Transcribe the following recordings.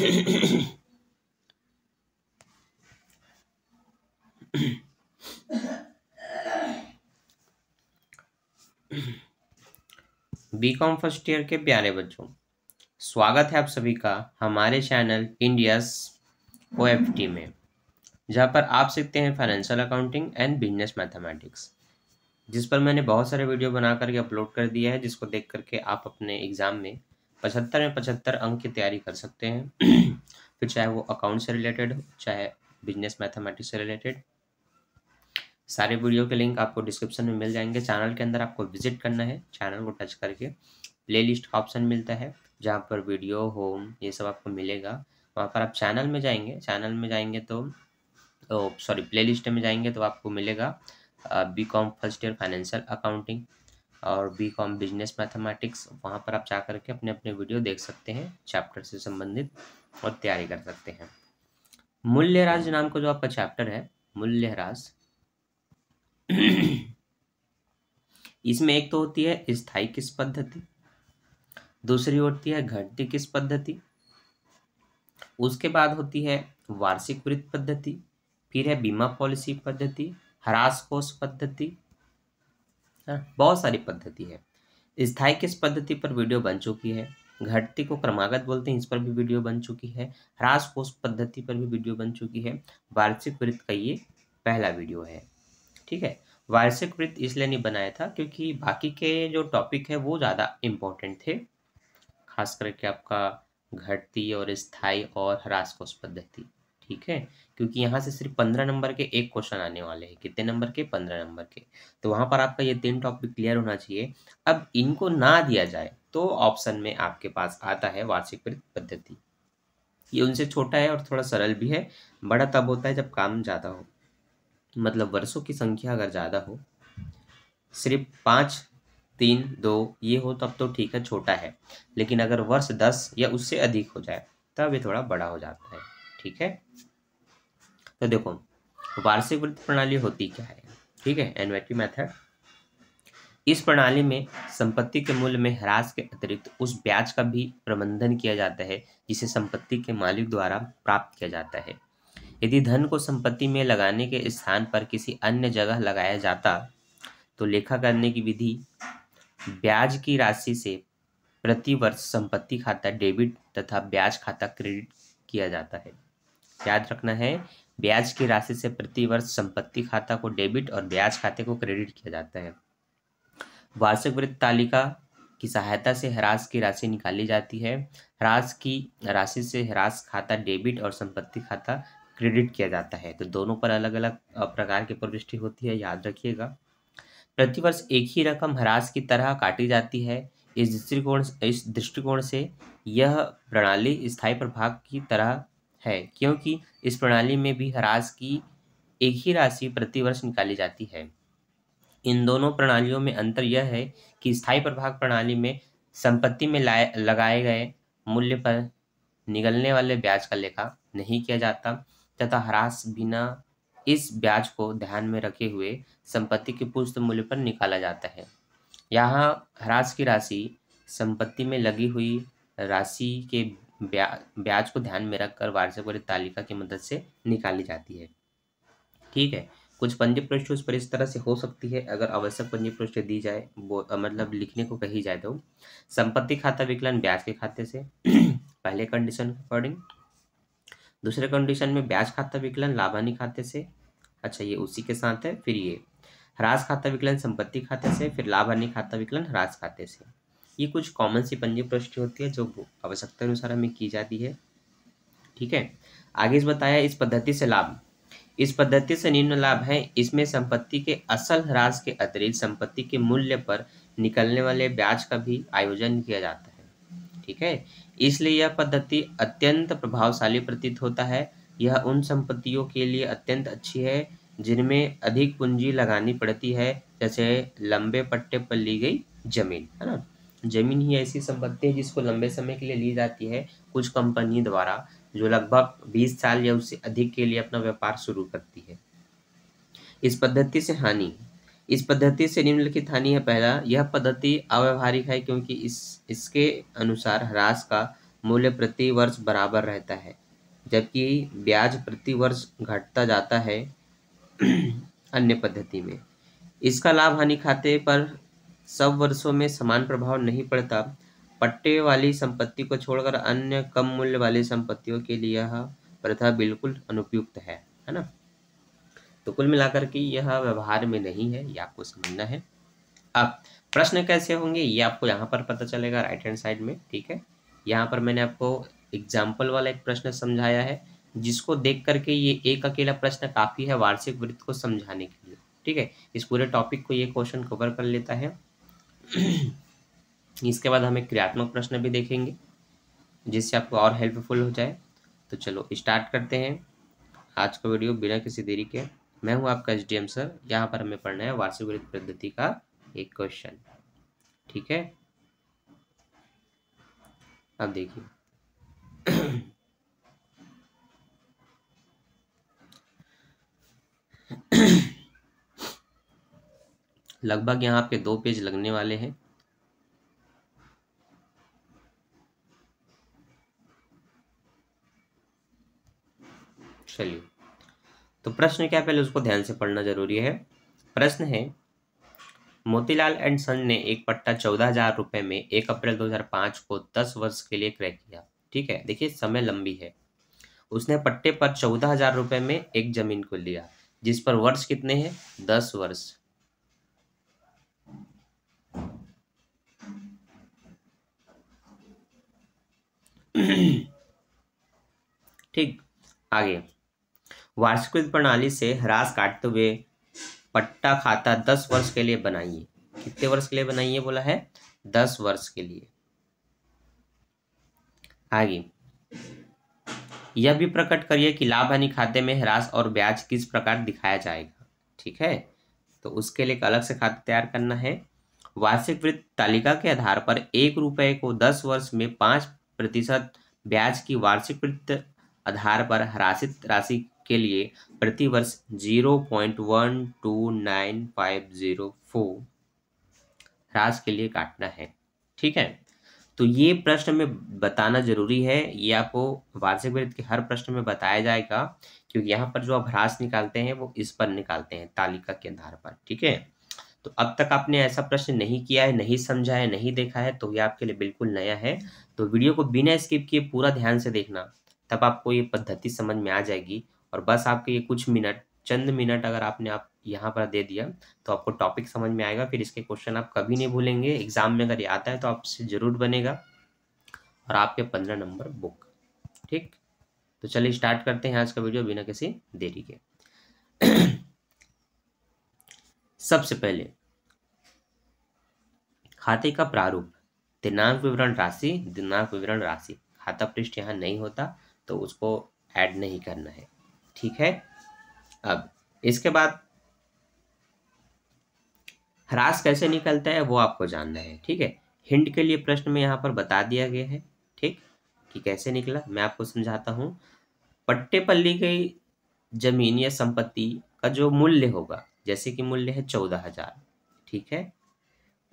B com first year के प्यारे बच्चों स्वागत है आप सभी का हमारे चैनल इंडिया ओ में जहाँ पर आप सीखते हैं financial accounting and business mathematics जिस पर मैंने बहुत सारे वीडियो बना करके अपलोड कर दिया है जिसको देख करके आप अपने एग्ज़ाम में पचहत्तर में पचहत्तर अंक की तैयारी कर सकते हैं फिर चाहे वो अकाउंट से रिलेटेड हो चाहे बिजनेस मैथमेटिक्स से रिलेटेड सारे वीडियो के लिंक आपको डिस्क्रिप्शन में मिल जाएंगे चैनल के अंदर आपको विजिट करना है चैनल को टच करके प्लेलिस्ट का ऑप्शन मिलता है जहाँ पर वीडियो होम ये सब आपको मिलेगा वहाँ पर आप चैनल में जाएंगे चैनल में जाएंगे तो सॉरी प्ले में जाएंगे तो आपको मिलेगा B com first year financial accounting और बी कॉम बिजनेस मैथमेटिक्स वहाँ पर आप जा कर के अपने अपने वीडियो देख सकते हैं चैप्टर से संबंधित और तैयारी कर सकते हैं मूल्यराज नाम का जो आपका चैप्टर है मूल्यराज इसमें एक तो होती है स्थाई किस पद्धति दूसरी होती है घंटी किस पद्धति उसके बाद होती है वार्षिक वृत्त पद्धति फिर है बीमा पॉलिसी पद्धति हरास कोष पद्धति बहुत सारी पद्धति है स्थाई किस पद्धति पर वीडियो बन चुकी है घटती को क्रमागत बोलते हैं इस पर भी वीडियो बन चुकी है ह्रास कोष पद्धति पर भी वीडियो बन चुकी है वार्षिक वृत्त का ये पहला वीडियो है ठीक है वार्षिक वृत्त इसलिए नहीं बनाया था क्योंकि बाकी के जो टॉपिक है वो ज़्यादा इम्पोर्टेंट थे खास करके आपका घटती और स्थाई और ह्रास कोष पद्धति ठीक है क्योंकि यहाँ से सिर्फ पंद्रह नंबर के एक क्वेश्चन आने वाले हैं कितने नंबर के पंद्रह नंबर के तो वहाँ पर आपका ये तीन टॉपिक क्लियर होना चाहिए अब इनको ना दिया जाए तो ऑप्शन में आपके पास आता है वार्षिक पद्धति ये उनसे छोटा है और थोड़ा सरल भी है बड़ा तब होता है जब काम ज़्यादा हो मतलब वर्षों की संख्या अगर ज़्यादा हो सिर्फ पाँच तीन दो ये हो तब तो ठीक है छोटा है लेकिन अगर वर्ष दस या उससे अधिक हो जाए तब ये थोड़ा बड़ा हो जाता है ठीक है तो देखो वार्षिक वृद्धि प्रणाली होती क्या है ठीक है एनवेटिव मेथड इस प्रणाली में संपत्ति के मूल्य में ह्रास के अतिरिक्त उस ब्याज का भी प्रबंधन किया जाता है जिसे संपत्ति के मालिक द्वारा प्राप्त किया जाता है यदि धन को संपत्ति में लगाने के स्थान पर किसी अन्य जगह लगाया जाता तो लेखा करने की विधि ब्याज की राशि से प्रतिवर्ष संपत्ति खाता डेबिट तथा ब्याज खाता क्रेडिट किया जाता है याद रखना है ब्याज की राशि से प्रति वर्ष संपत्ति खाता को डेबिट और ब्याज खाते को क्रेडिट किया जाता है वार्षिक वृत्त तालिका की सहायता से ह्रास की राशि निकाली जाती है ह्रास की राशि से ह्रास खाता डेबिट और संपत्ति खाता क्रेडिट किया जाता है तो दोनों पर अलग अलग प्रकार की प्रविष्टि होती है याद रखिएगा प्रतिवर्ष एक ही रकम ह्रास की तरह काटी जाती है इस दृष्टिकोण इस दृष्टिकोण से यह प्रणाली स्थायी प्रभाग की तरह है क्योंकि इस प्रणाली में भी ह्रास की एक ही राशि प्रतिवर्ष निकाली जाती है इन दोनों प्रणालियों में अंतर यह है कि स्थायी प्रभाग प्रणाली में संपत्ति में लाए लगाए गए मूल्य पर निगलने वाले ब्याज का लेखा नहीं किया जाता तथा ह्रास बिना इस ब्याज को ध्यान में रखे हुए संपत्ति के पुष्ट मूल्य पर निकाला जाता है यहाँ ह्रास की राशि संपत्ति में लगी हुई राशि के ब्या ब्याज को ध्यान में रखकर वार्षिक वरीय तालिका की मदद से निकाली जाती है ठीक है कुछ पंजी पृष्ठ उस पर इस तरह से हो सकती है अगर आवश्यक पंजी पृष्ठ दी जाए मतलब लिखने को कही जाए तो संपत्ति खाता विकलन ब्याज के खाते से पहले कंडीशन के अकॉर्डिंग दूसरे कंडीशन में ब्याज खाता विकलन लाभानी खाते से अच्छा ये उसी के साथ है फिर ये ह्रास खाता विकलन संपत्ति खाते से फिर लाभानी खाता विकलन ह्रास खाते से ये कुछ कॉमन सी पंजीय प्रश्न होती है जो आवश्यकता अनुसार हमें की जाती है ठीक है आगे इस बताया इस पद्धति से लाभ इस पद्धति से निम्न लाभ है इसमें संपत्ति के असल ह्रास के अतिरिक्त संपत्ति के मूल्य पर निकलने वाले ब्याज का भी आयोजन किया जाता है ठीक है इसलिए यह पद्धति अत्यंत प्रभावशाली प्रतीत होता है यह उन संपत्तियों के लिए अत्यंत अच्छी है जिनमें अधिक पूंजी लगानी पड़ती है जैसे लंबे पट्टे पर ली गई जमीन है ना ज़मीन ही ऐसी संपत्ति है जिसको लंबे समय के लिए ली जाती है कुछ कंपनी द्वारा जो लगभग बीस साल या उससे अधिक के लिए अपना व्यापार शुरू करती है इस पद्धति से हानि इस पद्धति से निम्नलिखित हानि है पहला यह पद्धति अव्यवहारिक है क्योंकि इस इसके अनुसार ह्रास का मूल्य प्रति वर्ष बराबर रहता है जबकि ब्याज प्रति वर्ष घटता जाता है अन्य पद्धति में इसका लाभ हानि खाते पर सब वर्षों में समान प्रभाव नहीं पड़ता पट्टे वाली संपत्ति को छोड़कर अन्य कम मूल्य वाली संपत्तियों के लिए यह प्रथा बिल्कुल अनुपयुक्त है है ना तो कुल मिलाकर के यह व्यवहार में नहीं है यह आपको समझना है अब प्रश्न कैसे होंगे ये आपको यहाँ पर पता चलेगा राइट हैंड साइड में ठीक है यहाँ पर मैंने आपको एग्जाम्पल वाला एक प्रश्न समझाया है जिसको देख करके ये एक अकेला प्रश्न काफ़ी है वार्षिक वृत्त को समझाने के लिए ठीक है इस पूरे टॉपिक को ये क्वेश्चन कवर कर लेता है इसके बाद हम एक क्रियात्मक प्रश्न भी देखेंगे जिससे आपको और हेल्पफुल हो जाए तो चलो स्टार्ट करते हैं आज का वीडियो बिना किसी देरी के मैं हूं आपका एच डी सर यहाँ पर हमें पढ़ना है वास्तविक पद्धति का एक क्वेश्चन ठीक है अब देखिए लगभग यहाँ पे दो पेज लगने वाले हैं चलिए तो प्रश्न क्या पहले उसको ध्यान से पढ़ना जरूरी है प्रश्न है मोतीलाल एंड सन ने एक पट्टा चौदह हजार रुपए में एक अप्रैल 2005 को 10 वर्ष के लिए क्रय किया ठीक है देखिए समय लंबी है उसने पट्टे पर चौदह हजार रुपये में एक जमीन को लिया जिस पर वर्ष कितने हैं दस वर्ष ठीक आगे वार्षिकृत प्रणाली से ह्रास काटते हुए पट्टा खाता दस वर्ष के लिए बनाइए कितने वर्ष के लिए बनाइए बोला है दस वर्ष के लिए आगे यह भी प्रकट करिए कि लाभ हानि खाते में ह्रास और ब्याज किस प्रकार दिखाया जाएगा ठीक है तो उसके लिए एक अलग से खाता तैयार करना है वार्षिक वृत्त तालिका के आधार पर एक रुपये को दस वर्ष में पांच प्रतिशत ब्याज की वार्षिक प्रत आधार पर ह्रासित राशि के लिए प्रतिवर्ष zero point one two nine five zero four ह्रास के लिए काटना है ठीक है तो ये प्रश्न में बताना जरूरी है ये आपको वार्षिक वृत्त के हर प्रश्न में बताया जाएगा क्योंकि यहाँ पर जो आप ह्रास निकालते हैं वो इस पर निकालते हैं तालिका के आधार पर ठीक है तो अब तक आपने ऐसा प्रश्न नहीं किया है नहीं समझा है नहीं देखा है तो ये आपके लिए बिल्कुल नया है तो वीडियो को बिना स्किप किए पूरा ध्यान से देखना तब आपको ये पद्धति समझ में आ जाएगी और बस आपके ये कुछ मिनट चंद मिनट अगर आपने आप यहाँ पर दे दिया तो आपको टॉपिक समझ में आएगा फिर इसके क्वेश्चन आप कभी नहीं भूलेंगे एग्जाम में अगर ये आता है तो आपसे ज़रूर बनेगा और आपके पंद्रह नंबर बुक ठीक तो चलिए स्टार्ट करते हैं आज का वीडियो बिना किसी देरी के सबसे पहले खाते का प्रारूप दिनांक विवरण राशि दिनांक विवरण राशि खाता पृष्ठ यहाँ नहीं होता तो उसको ऐड नहीं करना है ठीक है अब इसके बाद ह्रास कैसे निकलता है वो आपको जानना है ठीक है हिंट के लिए प्रश्न में यहाँ पर बता दिया गया है ठीक कि कैसे निकला मैं आपको समझाता हूँ पट्टेपल्ली की जमीन या संपत्ति का जो मूल्य होगा जैसे कि मूल्य है चौदह हजार ठीक है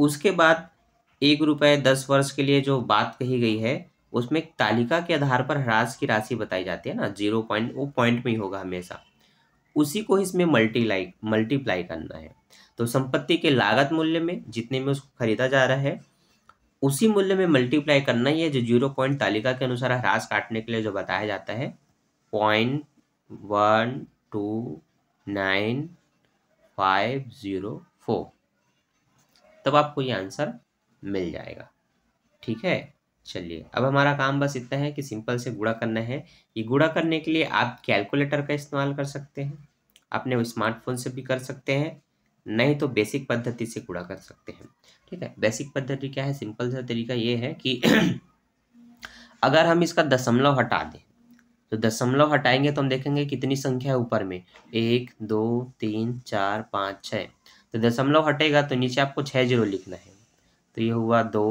उसके बाद एक रुपये दस वर्ष के लिए जो बात कही गई है उसमें तालिका के आधार पर ह्रास की राशि बताई जाती है ना जीरो पॉइंट वो पॉइंट में ही होगा हमेशा उसी को इसमें मल्टीलाई मल्टीप्लाई करना है तो संपत्ति के लागत मूल्य में जितने में उसको खरीदा जा रहा है उसी मूल्य में मल्टीप्लाई करना ही है जो जीरो पॉइंट तालिका के अनुसार ह्रास काटने के लिए जो बताया जाता है point one two nine five zero four तब आपको ये आंसर मिल जाएगा ठीक है चलिए अब हमारा काम बस इतना है कि सिंपल से गुड़ा करना है ये गुड़ा करने के लिए आप कैलकुलेटर का इस्तेमाल कर सकते हैं अपने स्मार्टफोन से भी कर सकते हैं नहीं तो बेसिक पद्धति से गुड़ा कर सकते हैं ठीक है बेसिक पद्धति क्या है सिंपल सा तरीका ये है कि अगर हम इसका दशमलव हटा दें तो दशमलव हटाएंगे तो हम देखेंगे कितनी संख्या है ऊपर में एक दो तीन चार पाँच छः तो दशमलव हटेगा तो नीचे आपको छः जीरो लिखना है तो ये हुआ दो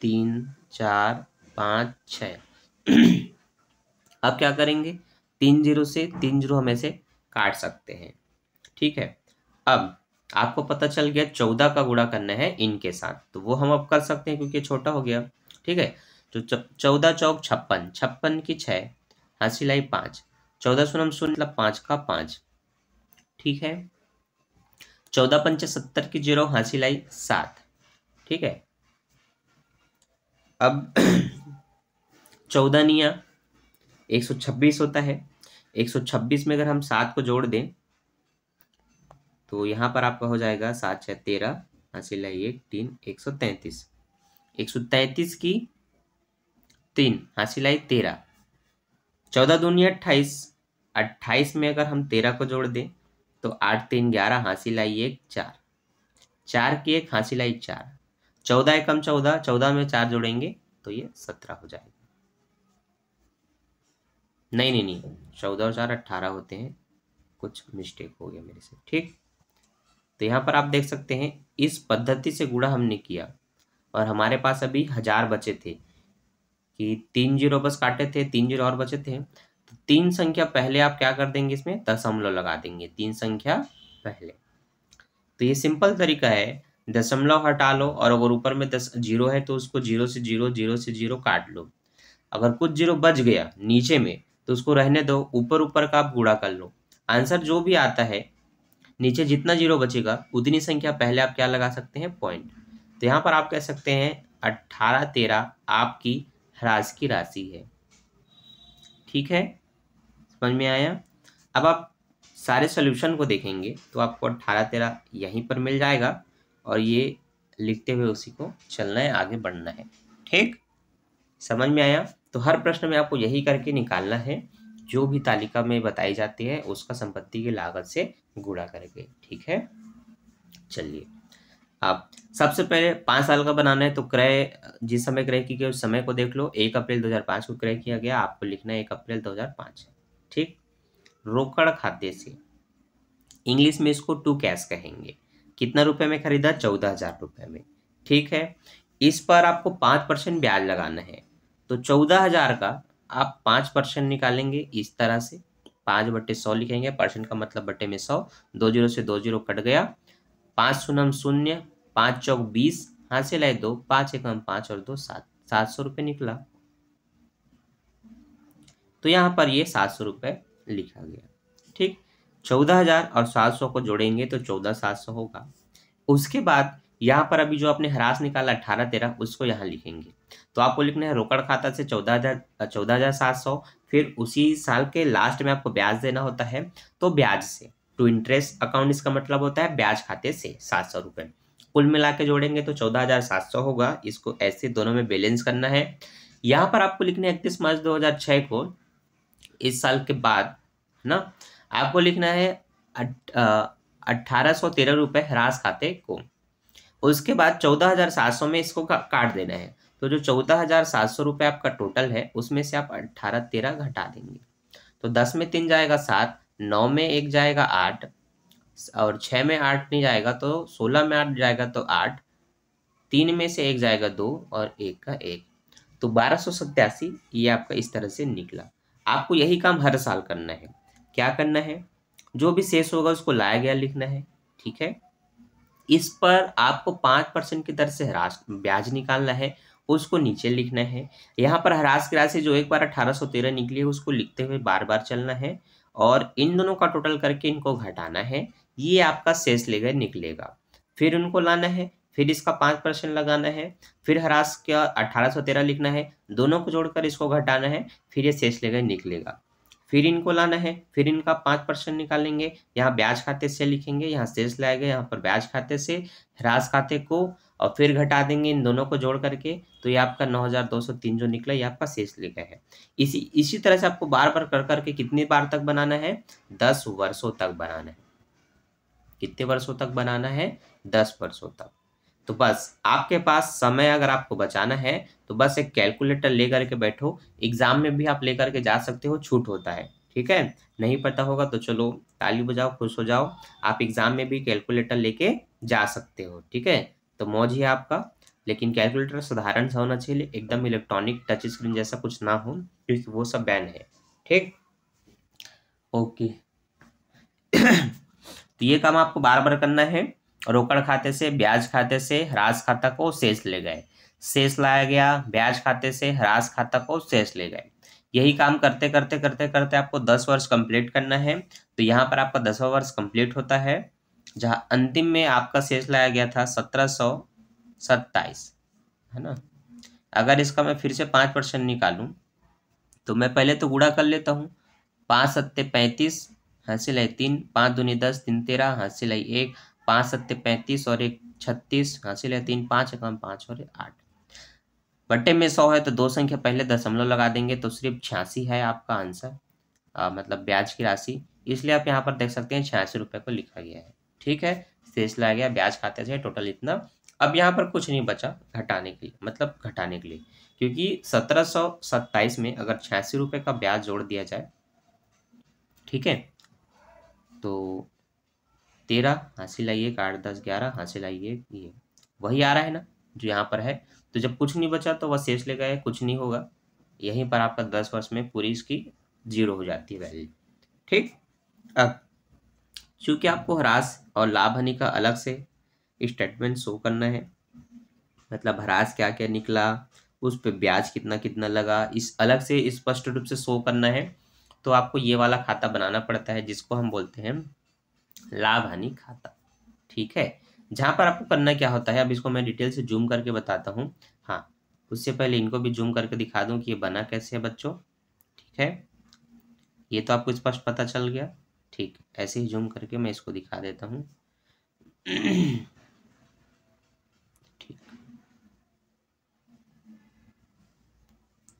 तीन चार पाँच छ अब क्या करेंगे तीन जीरो से तीन जीरो हम ऐसे काट सकते हैं ठीक है अब आपको पता चल गया चौदह का गुड़ा करना है इनके साथ तो वो हम अब कर सकते हैं क्योंकि छोटा हो गया ठीक है तो चौदह चौक छप्पन छप्पन की छ हाँ सिलाई पाँच चौदह सुनम सुन मतलब पाँच का पाँच ठीक है चौदह पंच सत्तर की जीरो हासिल आई सात ठीक है अब चौदह निया एक सौ छब्बीस होता है एक सौ छब्बीस में अगर हम सात को जोड़ दें तो यहाँ पर आपका हो जाएगा सात छः तेरह हासिल आई एक तीन एक सौ तैंतीस एक सौ तैंतीस की तीन हासिल आई तेरह चौदह दूनी अट्ठाईस अट्ठाईस में अगर हम तेरह को जोड़ दें तो आठ तीन ग्यारह हाँसी लाई एक चार चार की एक हाँसी लाई चार चौदह एकम चौदह चौदह में चार जोड़ेंगे तो ये सत्रह हो जाएगा नहीं नहीं नहीं चौदह और चार अट्ठारह होते हैं कुछ मिस्टेक हो गया मेरे से ठीक तो यहाँ पर आप देख सकते हैं इस पद्धति से गुणा हमने किया और हमारे पास अभी हज़ार बचे थे कि तीन जीरो बस काटे थे तीन जीरो और बचे थे तीन संख्या पहले आप क्या कर देंगे इसमें दशमलव लगा देंगे तीन संख्या पहले तो ये सिंपल तरीका है दशमलव हटा लो और अगर ऊपर में दस जीरो है तो उसको जीरो से जीरो जीरो से जीरो काट लो अगर कुछ जीरो बच गया नीचे में तो उसको रहने दो ऊपर ऊपर का आप गुड़ा कर लो आंसर जो भी आता है नीचे जितना जीरो बचेगा उतनी संख्या पहले आप क्या लगा सकते हैं पॉइंट तो यहाँ पर आप कह सकते हैं अट्ठारह तेरह आपकी ह्रास की राशि है ठीक है समझ में आया अब आप सारे सॉल्यूशन को देखेंगे तो आपको अट्ठारह तेरह यहीं पर मिल जाएगा और ये लिखते हुए उसी को चलना है आगे बढ़ना है ठीक समझ में आया तो हर प्रश्न में आपको यही करके निकालना है जो भी तालिका में बताई जाती है उसका संपत्ति की लागत से गुणा करके ठीक है चलिए आप सबसे पहले पाँच साल का बनाना है तो क्रय जिस समय क्रय की गई उस समय को देख लो एक अप्रैल 2005 को क्रय किया गया आपको लिखना है एक अप्रैल 2005 ठीक रोकड़ खाते से इंग्लिश में इसको टू कैश कहेंगे कितना रुपए में खरीदा चौदह हजार रुपये में ठीक है इस पर आपको पाँच परसेंट ब्याज लगाना है तो चौदह हजार का आप पाँच परसेंट निकालेंगे इस तरह से पाँच बट्टे सौ लिखेंगे परसेंट का मतलब बट्टे में सौ दो जीरो से दो जीरो कट गया पाँच सुनम शून्य पाँच चौक बीस हाँ से लाए दो पाँच एक पाँच और दो सात सात सौ रुपये निकला तो यहाँ पर ये सात सौ रुपये लिखा गया ठीक चौदह हज़ार और सात सौ को जोड़ेंगे तो चौदह सात सौ होगा उसके बाद यहाँ पर अभी जो आपने हरास निकाला अठारह तेरह उसको यहाँ लिखेंगे तो आपको लिखना है रोकड़ खाता से चौदह हज़ार चौदह हज़ार सात सौ फिर उसी साल के लास्ट में आपको ब्याज देना होता है तो ब्याज से टू इंटरेस्ट अकाउंट इसका मतलब होता है ब्याज खाते से सात सौ रुपये कुल मिला के जोड़ेंगे तो चौदह हज़ार सात सौ होगा इसको ऐसे दोनों में बैलेंस करना है यहाँ पर आपको लिखना है इकतीस मार्च दो हज़ार छः को इस साल के बाद ना आपको लिखना है अट्ठारह सौ तेरह रुपये ह्रास खाते को उसके बाद चौदह हज़ार सात सौ में इसको का, काट देना है तो जो चौदह हज़ार सात सौ रुपये आपका टोटल है उसमें से आप अट्ठारह तेरह घटा देंगे तो दस में तीन जाएगा सात नौ में एक जाएगा आठ और छः में आठ नहीं जाएगा तो सोलह में आठ जाएगा तो आठ तीन में से एक जाएगा दो और एक का एक तो बारह सौ सत्तासी ये आपका इस तरह से निकला आपको यही काम हर साल करना है क्या करना है जो भी शेष होगा उसको लाया गया लिखना है ठीक है इस पर आपको पाँच परसेंट की दर से हराश ब्याज निकालना है उसको नीचे लिखना है यहाँ पर ह्रास की राशि जो एक बार अठारह सौ तेरह निकली है उसको लिखते हुए बार बार चलना है और इन दोनों का टोटल करके इनको घटाना है ये आपका शेष लेकर निकलेगा फिर उनको लाना है फिर इसका पाँच परसेंट लगाना है फिर हरास का अठारह सौ तेरह लिखना है दोनों को जोड़कर इसको घटाना है फिर ये शेष लेकर निकलेगा फिर इनको लाना है फिर इनका पाँच परसेंट निकालेंगे यहाँ ब्याज खाते से लिखेंगे यहाँ शेष लाएगा यहाँ पर ब्याज खाते से ह्रास खाते को और फिर घटा देंगे इन दोनों को जोड़ करके तो ये आपका 9,203 जो निकला ये आपका शेष लेखा है इसी इसी तरह से आपको बार बार कर करके कितनी बार तक बनाना है दस वर्षों तक बनाना है कितने वर्षों तक बनाना है दस वर्षों तक तो बस आपके पास समय अगर आपको बचाना है तो बस एक कैलकुलेटर ले करके बैठो एग्ज़ाम में भी आप लेकर के जा सकते हो छूट होता है ठीक है नहीं पता होगा तो चलो ताली बजाओ खुश हो जाओ आप एग्ज़ाम में भी कैलकुलेटर लेके जा सकते हो ठीक है तो मौज ही आपका लेकिन कैलकुलेटर साधारण सा होना चाहिए एकदम इलेक्ट्रॉनिक टच स्क्रीन जैसा कुछ ना हो क्योंकि वो सब बैन है ठीक ओके तो ये काम आपको बार बार करना है रोकड़ खाते से ब्याज खाते से ह्रास खाता को शेष ले गए शेष लाया गया ब्याज खाते से ह्रास खाता को शेष ले गए यही काम करते करते करते करते आपको दस वर्ष कंप्लीट करना है तो यहाँ पर आपका दसवा वर्ष कंप्लीट होता है जहाँ अंतिम में आपका शेष लाया गया था सत्रह सौ सत्ताईस है ना अगर इसका मैं फिर से पाँच परसेंट निकालूँ तो मैं पहले तो गुड़ा कर लेता हूँ पाँच सत्ते पैंतीस हासिल है तीन पाँच दूनी दस तीन तेरह हासिल है एक पाँच सत्य पैंतीस और एक छत्तीस हासिल है तीन पाँच एक पाँच और आठ बट्टे में सौ है तो दो संख्या पहले दशमलव लगा देंगे तो सिर्फ छियासी है आपका आंसर आ, मतलब ब्याज की राशि इसलिए आप यहाँ पर देख सकते हैं छियासी रुपये को लिखा गया है ठीक है शेष लाया गया ब्याज खाते से टोटल इतना अब यहाँ पर कुछ नहीं बचा घटाने के लिए मतलब घटाने के लिए क्योंकि सत्रह सौ में अगर छियासी रुपये का ब्याज जोड़ दिया जाए ठीक है तो तेरह हासिल आई एक आठ दस ग्यारह हासिल आई एक ये वही आ रहा है ना जो यहाँ पर है तो जब कुछ नहीं बचा तो वह शेष ले गए कुछ नहीं होगा यहीं पर आपका दस वर्ष में पूरी इसकी जीरो हो जाती है वैल्यू ठीक अब चूंकि आपको ह्रास और लाभ हानि का अलग से स्टेटमेंट शो करना है मतलब ह्रास क्या क्या निकला उस पर ब्याज कितना कितना लगा इस अलग से स्पष्ट रूप से शो करना है तो आपको ये वाला खाता बनाना पड़ता है जिसको हम बोलते हैं लाभ हानि खाता ठीक है जहां पर आपको करना क्या होता है अब इसको मैं डिटेल से जूम करके बताता हूँ हाँ उससे पहले इनको भी जूम करके दिखा दूँ कि ये बना कैसे है बच्चों ठीक है ये तो आपको स्पष्ट पता चल गया ठीक ऐसे ही जूम करके मैं इसको दिखा देता हूँ ठीक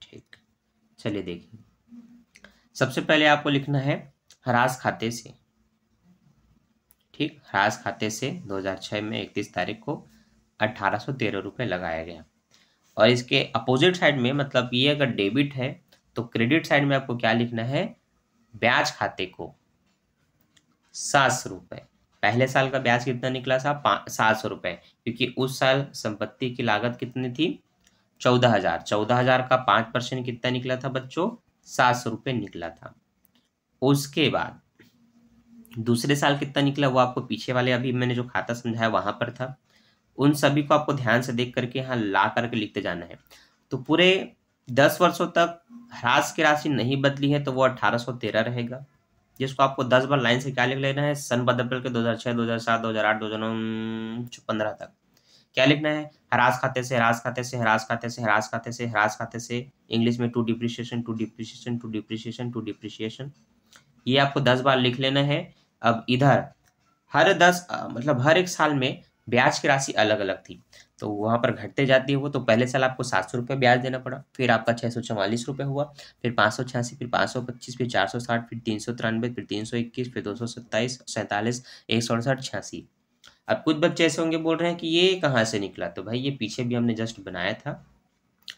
ठीक चलिए देखिए सबसे पहले आपको लिखना है ह्रास खाते से ठीक ह्रास खाते से 2006 में 31 तारीख को अठारह सौ लगाया गया और इसके अपोजिट साइड में मतलब ये अगर डेबिट है तो क्रेडिट साइड में आपको क्या लिखना है ब्याज खाते को सात सौ पहले साल का ब्याज कितना निकला था सात सौ रुपए क्योंकि उस साल संपत्ति की लागत कितनी थी चौदह हजार चौदह हजार का पांच परसेंट कितना निकला था बच्चों सात सौ रुपये निकला था उसके बाद दूसरे साल कितना निकला वो आपको पीछे वाले अभी मैंने जो खाता समझाया वहाँ पर था उन सभी को आपको ध्यान से देख करके यहाँ ला करके लिखते जाना है तो पूरे दस वर्षों तक ह्रास की राशि नहीं बदली है तो वो अठारह सौ तेरह रहेगा जिसको आपको दस बार लाइन से क्या लिख लेना है सन बदल के दो हज़ार छः दो हज़ार सात दो हज़ार आठ दो हज़ार नौ पंद्रह तक क्या लिखना है ह्रास खाते से ह्रास खाते से ह्रास खाते से हरास खाते से ह्रास खाते से इंग्लिश में to depreciation to depreciation to depreciation to depreciation ये आपको दस बार लिख लेना है अब इधर हर दस मतलब हर एक साल में ब्याज की राशि अलग अलग थी तो वहाँ पर घटते जाती है वो तो पहले साल आपको सात सौ रुपये ब्याज देना पड़ा फिर आपका छः सौ चवालीस रुपये हुआ फिर पाँच सौ छियासी फिर पाँच सौ पच्चीस फिर चार सौ साठ फिर तीन सौ तिरानवे फिर तीन सौ इक्कीस फिर दो सौ सत्ताईस सैंतालीस एक सौ अड़सठ छियासी अब कुछ बच्चे ऐसे होंगे बोल रहे हैं कि ये कहाँ से निकला तो भाई ये पीछे भी हमने जस्ट बनाया था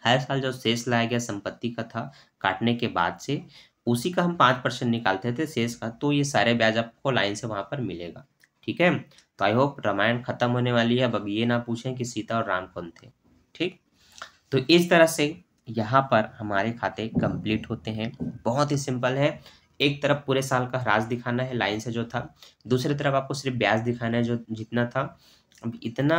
हर साल जो शेष लाया गया संपत्ति का था काटने के बाद से उसी का हम पाँच परसेंट निकालते थे शेष का तो ये सारे ब्याज आपको लाइन से वहाँ पर मिलेगा ठीक है तो आई होप रामायण खत्म होने वाली है अब ये ना पूछें कि सीता और राम कौन थे ठीक तो इस तरह से यहाँ पर हमारे खाते कंप्लीट होते हैं बहुत ही सिंपल है एक तरफ पूरे साल का ह्रास दिखाना है लाइन से जो था दूसरी तरफ आपको सिर्फ ब्याज दिखाना है जो जितना था अब इतना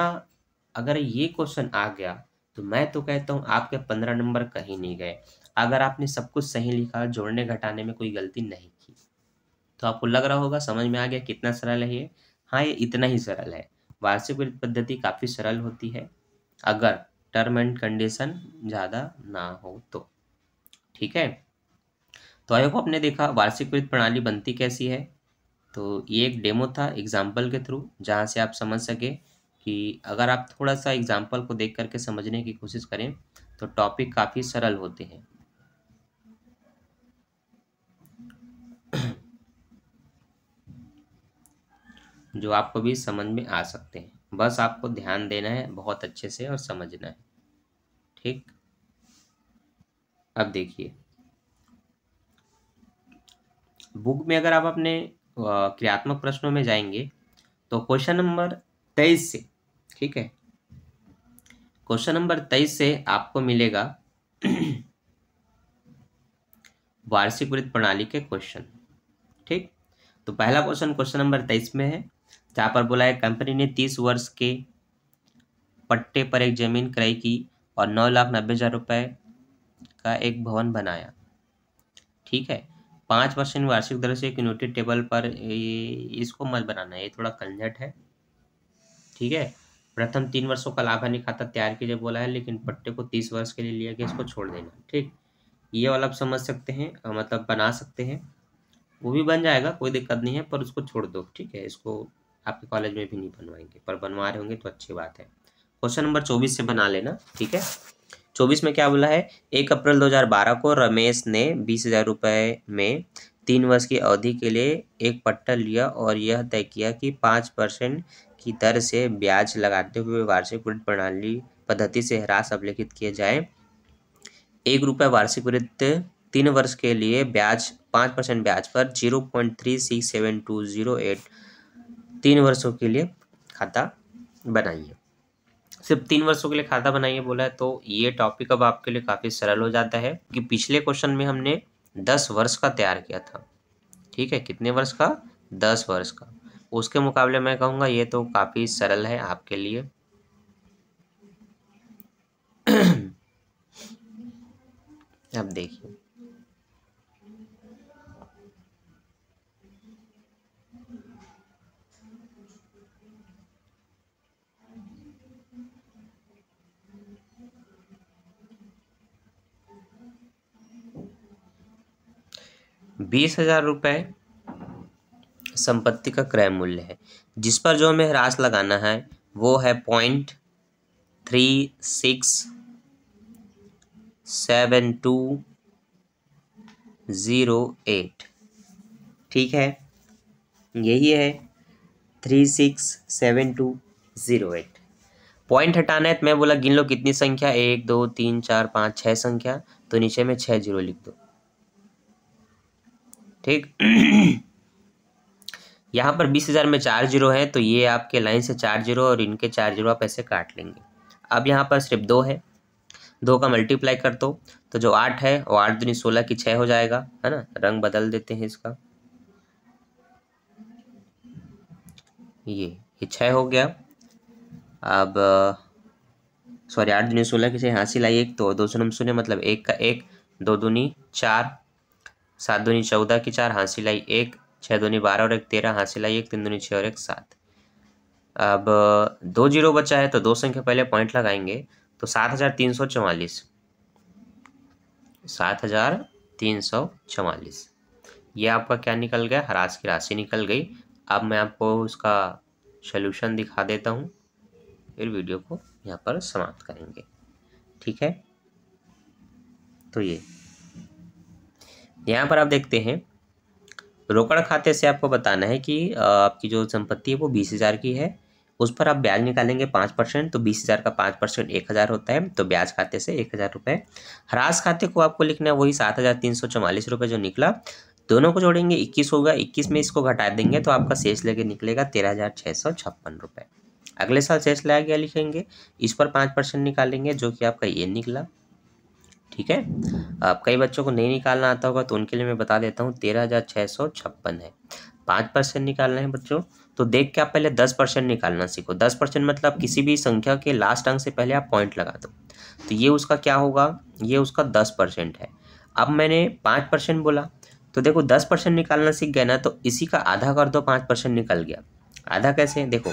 अगर ये क्वेश्चन आ गया तो मैं तो कहता हूँ आपके पंद्रह नंबर कहीं नहीं गए अगर आपने सब कुछ सही लिखा और जोड़ने घटाने में कोई गलती नहीं की तो आपको लग रहा होगा समझ में आ गया कितना सरल है ये हाँ ये इतना ही सरल है वार्षिक वित्त पद्धति काफ़ी सरल होती है अगर टर्म एंड कंडीशन ज़्यादा ना हो तो ठीक है तो आयोग आपने देखा वार्षिक वित्त प्रणाली बनती कैसी है तो ये एक डेमो था एग्जाम्पल के थ्रू जहाँ से आप समझ सके कि अगर आप थोड़ा सा एग्जाम्पल को देख करके समझने की कोशिश करें तो टॉपिक काफ़ी सरल होते हैं जो आपको भी समझ में आ सकते हैं बस आपको ध्यान देना है बहुत अच्छे से और समझना है ठीक अब देखिए बुक में अगर आप अपने क्रियात्मक प्रश्नों में जाएंगे तो क्वेश्चन नंबर तेईस से ठीक है क्वेश्चन नंबर तेईस से आपको मिलेगा वार्षिक वृत्त प्रणाली के क्वेश्चन ठीक तो पहला क्वेश्चन क्वेश्चन नंबर तेईस में है जहाँ पर बोला है कंपनी ने तीस वर्ष के पट्टे पर एक ज़मीन क्रय की और नौ लाख नब्बे हज़ार रुपये का एक भवन बनाया ठीक है पाँच परसेंट वार्षिक दर से एक यूनिटी टेबल पर इसको मत बनाना ये थोड़ा कंझट है ठीक है प्रथम तीन वर्षों का लाभ हानि खाता तैयार के लिए बोला है लेकिन पट्टे को तीस वर्ष के लिए लिया गया इसको छोड़ देना ठीक ये वाला आप समझ सकते हैं मतलब बना सकते हैं वो भी बन जाएगा कोई दिक्कत नहीं है पर उसको छोड़ दो ठीक है इसको आपके कॉलेज में भी नहीं बनवाएंगे पर बनवा रहे होंगे तो अच्छी बात है क्वेश्चन नंबर चौबीस से बना लेना ठीक है चौबीस में क्या बोला है एक अप्रैल 2012 को रमेश ने बीस हज़ार रुपये में तीन वर्ष की अवधि के लिए एक पट्टा लिया और यह तय किया कि पाँच परसेंट की दर से ब्याज लगाते हुए वार्षिक वृत्त प्रणाली पद्धति से ह्रास अभिलेखित किए जाए एक रुपये वार्षिक वृत्त तीन वर्ष के लिए ब्याज पाँच परसेंट ब्याज पर zero point three six seven two zero eight तीन वर्षों के लिए खाता बनाइए सिर्फ तीन वर्षों के लिए खाता बनाइए बोला है तो ये टॉपिक अब आपके लिए काफ़ी सरल हो जाता है कि पिछले क्वेश्चन में हमने दस वर्ष का तैयार किया था ठीक है कितने वर्ष का दस वर्ष का उसके मुकाबले मैं कहूँगा ये तो काफ़ी सरल है आपके लिए अब देखिए बीस हजार रुपये संपत्ति का क्रय मूल्य है जिस पर जो हमें ह्रास लगाना है वो है point three six seven two zero eight ठीक है यही है three six seven two zero eight point हटाना है तो मैं बोला गिन लो कितनी संख्या एक दो तीन चार पाँच छः संख्या तो नीचे में छः जीरो लिख दो ठीक यहाँ पर बीस हज़ार में चार जीरो है तो ये आपके लाइन से चार जीरो और इनके चार जीरो आप ऐसे काट लेंगे अब यहाँ पर सिर्फ दो है दो का मल्टीप्लाई कर दो तो जो आठ है वो आठ दूनी सोलह की छः हो जाएगा है ना रंग बदल देते हैं इसका ये ये छः हो गया अब सॉरी आठ दूनी सोलह की छः हाँसी लाइए एक तो दो सौ नम शून्य मतलब एक का एक दो दूनी चार सात दूनी चौदह की चार हाँसी लाई एक छः दूनी बारह और एक तेरह हाँसी लाई एक तीन दूनी छः और एक सात अब दो जीरो बचा है तो दो संख्या पहले पॉइंट लगाएंगे तो सात हज़ार तीन सौ चवालीस सात हज़ार तीन सौ चवालीस ये आपका क्या निकल गया हराज की राशि निकल गई अब मैं आपको उसका सोल्यूशन दिखा देता हूँ फिर वीडियो को यहाँ पर समाप्त करेंगे ठीक है तो ये यहाँ पर आप देखते हैं रोकड़ खाते से आपको बताना है कि आपकी जो संपत्ति है वो बीस हज़ार की है उस पर आप ब्याज निकालेंगे पाँच परसेंट तो बीस हज़ार का पाँच परसेंट एक हज़ार होता है तो ब्याज खाते से एक हज़ार रुपये ह्रास खाते को आपको लिखना है वही सात हज़ार तीन सौ चौवालीस रुपये जो निकला दोनों को जोड़ेंगे इक्कीस होगा इक्कीस में इसको घटा देंगे तो आपका शेष लेके निकलेगा तेरह हज़ार छः सौ छप्पन रुपये अगले साल शेष लाया गया लिखेंगे इस पर पाँच परसेंट निकालेंगे जो कि आपका ये निकला ठीक है अब कई बच्चों को नहीं निकालना आता होगा तो उनके लिए मैं बता देता हूँ तेरह हज़ार छः सौ छप्पन है पाँच परसेंट निकालना है बच्चों तो देख के आप पहले दस परसेंट निकालना सीखो दस परसेंट मतलब किसी भी संख्या के लास्ट अंक से पहले आप पॉइंट लगा दो तो ये उसका क्या होगा ये उसका दस परसेंट है अब मैंने पाँच परसेंट बोला तो देखो दस परसेंट निकालना सीख गए ना तो इसी का आधा कर दो पाँच परसेंट निकल गया आधा कैसे देखो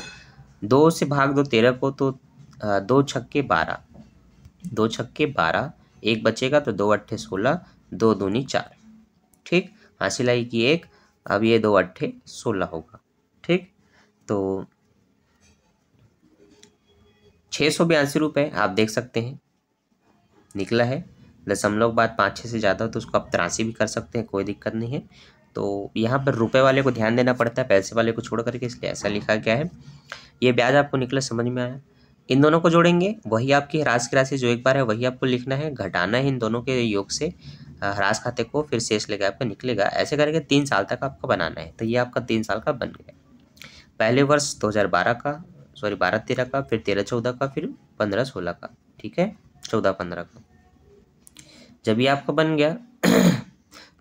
दो से भाग दो तेरह को तो दो छक्के बारह दो छक्के बारह एक बचेगा तो दो अट्ठे सोलह दो दूनी चार ठीक सिलाई की एक अब ये दो अट्ठे सोलह होगा ठीक तो छः सौ बयासी रुपये आप देख सकते हैं निकला है दशमलव बाद पाँच छः से ज़्यादा हो तो उसको आप तरासी भी कर सकते हैं कोई दिक्कत नहीं है तो यहाँ पर रुपए वाले को ध्यान देना पड़ता है पैसे वाले को छोड़ करके इसलिए ऐसा लिखा गया है ये ब्याज आपको निकला समझ में आया इन दोनों को जोड़ेंगे वही आपकी ह्रास की राशि जो एक बार है वही आपको लिखना है घटाना है इन दोनों के योग से ह्रास खाते को फिर शेष लेगा आपका निकलेगा ऐसे करके तीन साल तक आपको बनाना है तो ये आपका तीन साल का बन गया पहले वर्ष 2012 का सॉरी बारह तेरह का फिर तेरह चौदह का फिर पंद्रह सोलह का ठीक है चौदह पंद्रह का जब ये आपका बन गया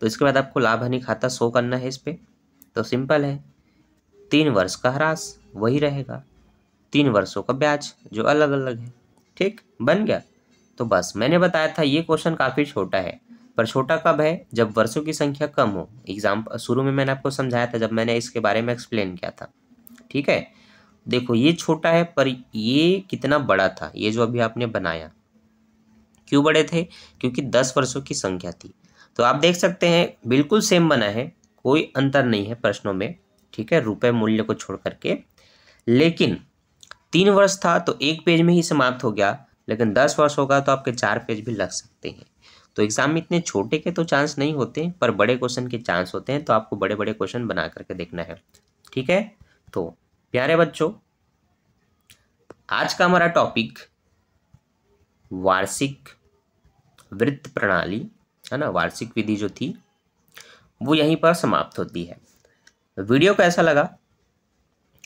तो इसके बाद आपको लाभ हानि खाता शो करना है इस पर तो सिंपल है तीन वर्ष का ह्रास वही रहेगा तीन वर्षों का ब्याज जो अलग अलग है ठीक बन गया तो बस मैंने बताया था ये क्वेश्चन काफ़ी छोटा है पर छोटा कब है जब वर्षों की संख्या कम हो एग्जाम शुरू में मैंने आपको समझाया था जब मैंने इसके बारे में एक्सप्लेन किया था ठीक है देखो ये छोटा है पर ये कितना बड़ा था ये जो अभी आपने बनाया क्यों बड़े थे क्योंकि दस वर्षों की संख्या थी तो आप देख सकते हैं बिल्कुल सेम बना है कोई अंतर नहीं है प्रश्नों में ठीक है रुपए मूल्य को छोड़ करके लेकिन तीन वर्ष था तो एक पेज में ही समाप्त हो गया लेकिन दस वर्ष होगा तो आपके चार पेज भी लग सकते हैं तो एग्ज़ाम में इतने छोटे के तो चांस नहीं होते पर बड़े क्वेश्चन के चांस होते हैं तो आपको बड़े बड़े क्वेश्चन बना करके देखना है ठीक है तो प्यारे बच्चों आज का हमारा टॉपिक वार्षिक वृत्त प्रणाली है ना वार्षिक विधि जो थी वो यहीं पर समाप्त होती है वीडियो कैसा लगा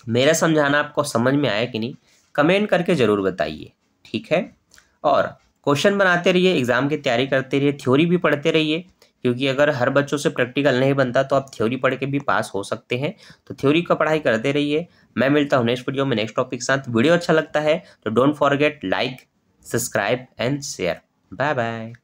मेरा समझाना आपको समझ में आया कि नहीं कमेंट करके ज़रूर बताइए ठीक है और क्वेश्चन बनाते रहिए एग्ज़ाम की तैयारी करते रहिए थ्योरी भी पढ़ते रहिए क्योंकि अगर हर बच्चों से प्रैक्टिकल नहीं बनता तो आप थ्योरी पढ़ के भी पास हो सकते हैं तो थ्योरी का पढ़ाई करते रहिए मैं मिलता हूँ नेक्स्ट वीडियो में नेक्स्ट टॉपिक के साथ वीडियो अच्छा लगता है तो don't forget like subscribe and share bye bye